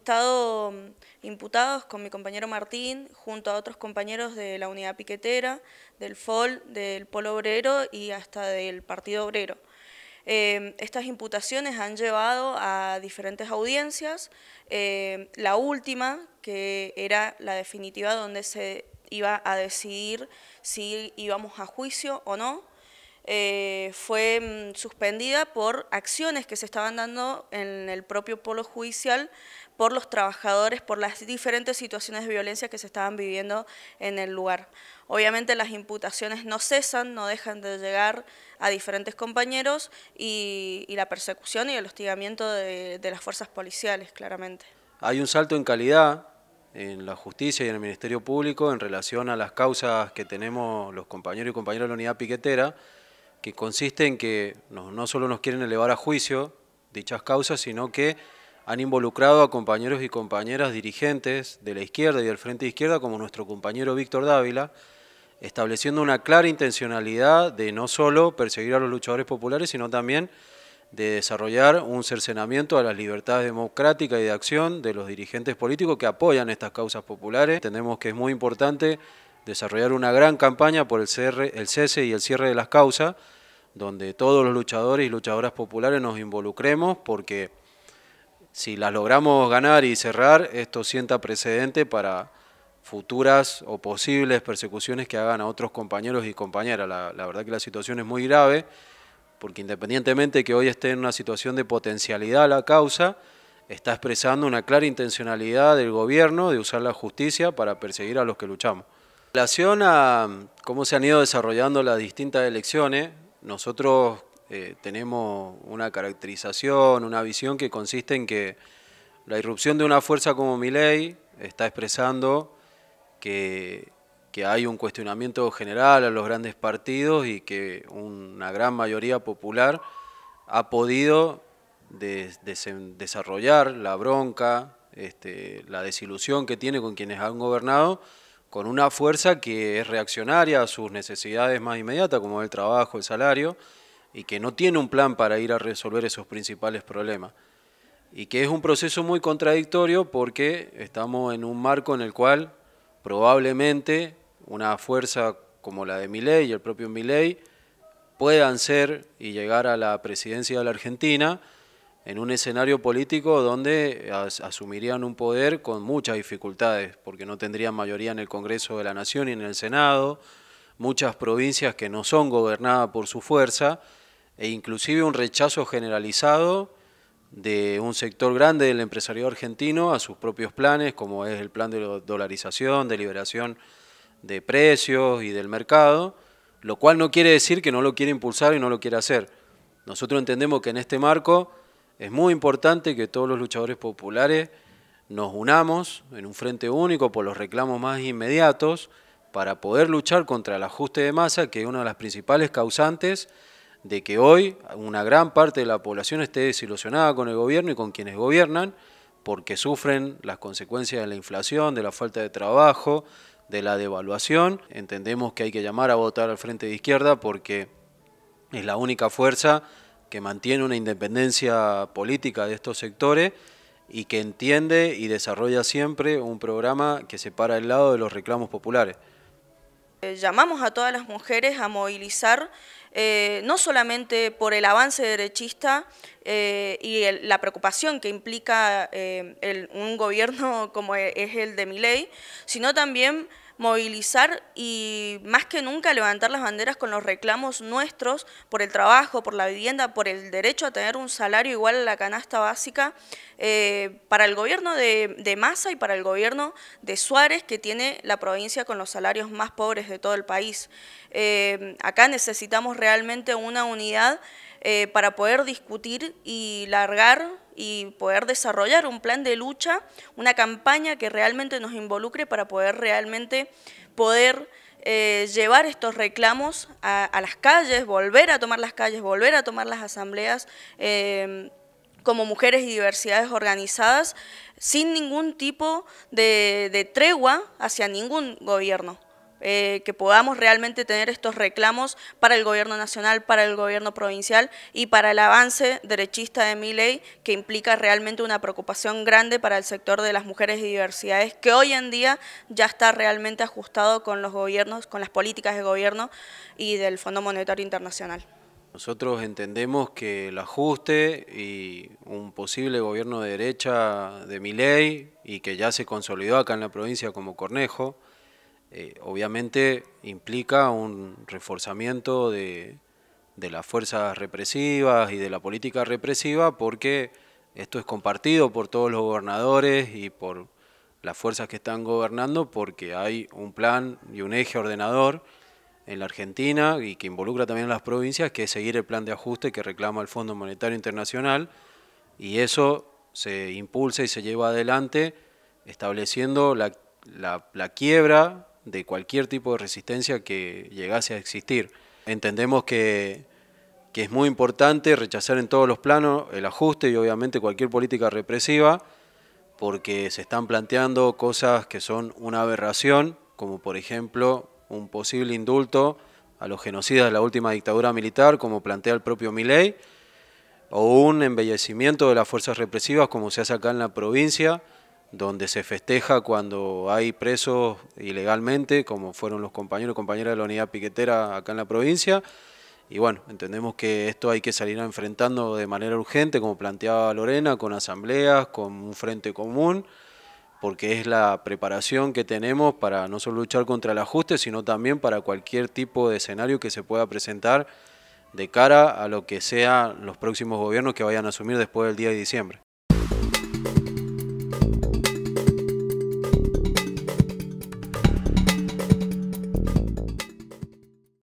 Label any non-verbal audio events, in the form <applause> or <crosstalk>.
estado mm, imputados con mi compañero Martín, junto a otros compañeros de la unidad piquetera, del FOL, del Polo Obrero y hasta del Partido Obrero. Em, estas imputaciones han llevado a diferentes audiencias, em, la última, que era la definitiva donde se iba a decidir si íbamos a juicio o no, eh, fue mm, suspendida por acciones que se estaban dando en el propio polo judicial por los trabajadores, por las diferentes situaciones de violencia que se estaban viviendo en el lugar. Obviamente las imputaciones no cesan, no dejan de llegar a diferentes compañeros y, la persecución y el hostigamiento de, las fuerzas policiales, claramente. Hay un salto en calidad en la justicia y en el Ministerio Público en relación a las causas que tenemos los compañeros y compañeras de la unidad piquetera, que consiste en que no solo nos quieren elevar a juicio dichas causas, sino que han involucrado a compañeros y compañeras dirigentes de la izquierda y del Frente Izquierda, como nuestro compañero Víctor Dávila, estableciendo una clara intencionalidad de no solo perseguir a los luchadores populares, sino también de desarrollar un cercenamiento a las libertades democráticas y de acción de los dirigentes políticos que apoyan estas causas populares. Entendemos que es muy importante desarrollar una gran campaña por el, el cese y el cierre de las causas, donde todos los luchadores y luchadoras populares nos involucremos porque si las logramos ganar y cerrar, esto sienta precedente para futuras o posibles persecuciones que hagan a otros compañeros y compañeras. La, verdad que la situación es muy grave, porque independientemente que hoy esté en una situación de potencialidad la causa, está expresando una clara intencionalidad del gobierno de usar la justicia para perseguir a los que luchamos. En relación a mm, cómo se han ido desarrollando las distintas elecciones, nosotros eh, tenemos una caracterización, una visión que consiste en que la irrupción de una fuerza como Milei está expresando que, hay un cuestionamiento general a los grandes partidos y que una gran mayoría popular ha podido desarrollar la bronca, este, la desilusión que tiene con quienes han gobernado, con una fuerza que es reaccionaria a sus necesidades más inmediatas, como el trabajo, el salario, y que no tiene un plan para ir a resolver esos principales problemas. Y que es un proceso muy contradictorio porque estamos en un marco en el cual probablemente una fuerza como la de Milei y el propio Milei puedan ser y llegar a la presidencia de la Argentina en un escenario político donde asumirían un poder con muchas dificultades, porque no tendrían mayoría en el Congreso de la Nación y en el Senado, muchas provincias que no son gobernadas por su fuerza, e inclusive un rechazo generalizado de un sector grande del empresario argentino a sus propios planes, como es el plan de dolarización, de liberación de precios y del mercado, lo cual no quiere decir que no lo quiere impulsar y no lo quiere hacer. Nosotros entendemos que en este marco es muy importante que todos los luchadores populares nos unamos en un frente único por los reclamos más inmediatos para poder luchar contra el ajuste de masa, que es una de las principales causantes de que hoy una gran parte de la población esté desilusionada con el gobierno y con quienes gobiernan, porque sufren las consecuencias de la inflación, de la falta de trabajo, de la devaluación. Entendemos que hay que llamar a votar al frente de izquierda porque es la única fuerza que mantiene una independencia política de estos sectores y que entiende y desarrolla siempre un programa que se para al lado de los reclamos populares. Eh, llamamos a todas las mujeres a movilizar eh, no solamente por el avance derechista eh, y la preocupación que implica eh, un gobierno <laughs> como e, es el de Miley, sino también movilizar y más que nunca levantar las banderas con los reclamos nuestros por el trabajo, por la vivienda, por el derecho a tener un salario igual a la canasta básica eh, para el gobierno de, de Massa y para el gobierno de Suárez, que tiene la provincia con los salarios más pobres de todo el país. Eh, acá necesitamos realmente una unidad eh, para poder discutir y largar y poder desarrollar un plan de lucha, una campaña que realmente nos involucre para poder realmente poder eh, llevar estos reclamos a, las calles, volver a tomar las calles, volver a tomar las asambleas eh, como mujeres y diversidades organizadas sin ningún tipo de tregua hacia ningún gobierno. Eh, que podamos realmente tener estos reclamos para el gobierno nacional, para el gobierno provincial y para el avance derechista de mi ley, que implica realmente una preocupación grande para el sector de las mujeres y diversidades, que hoy en día ya está realmente ajustado con los gobiernos, con las políticas de gobierno y del Fondo Monetario Internacional. Nosotros entendemos que el ajuste y un posible gobierno de derecha de ley y que ya se consolidó acá en la provincia como Cornejo, eh, obviamente implica un reforzamiento de, las fuerzas represivas y de la política represiva porque esto es compartido por todos los gobernadores y por las fuerzas que están gobernando porque hay un plan y un eje ordenador en la Argentina y que involucra también a las provincias que es seguir el plan de ajuste que reclama el Fondo Monetario Internacional y eso se impulsa y se lleva adelante estableciendo la quiebra de cualquier tipo de resistencia que llegase a existir. Entendemos que, es muy importante rechazar en todos los planos el ajuste y obviamente cualquier política represiva, porque se están planteando cosas que son una aberración, como por ejemplo un posible indulto a los genocidas de la última dictadura militar, como plantea el propio Milei, o un embellecimiento de las fuerzas represivas, como se hace acá en la provincia, donde se festeja cuando hay presos ilegalmente, como fueron los compañeros y compañeras de la unidad piquetera acá en la provincia. Y bueno, entendemos que esto hay que salir enfrentando de manera urgente, como planteaba Lorena, con asambleas, con un frente común, porque es la preparación que tenemos para no solo luchar contra el ajuste, sino también para cualquier tipo de escenario que se pueda presentar de cara a lo que sean los próximos gobiernos que vayan a asumir después del día de diciembre.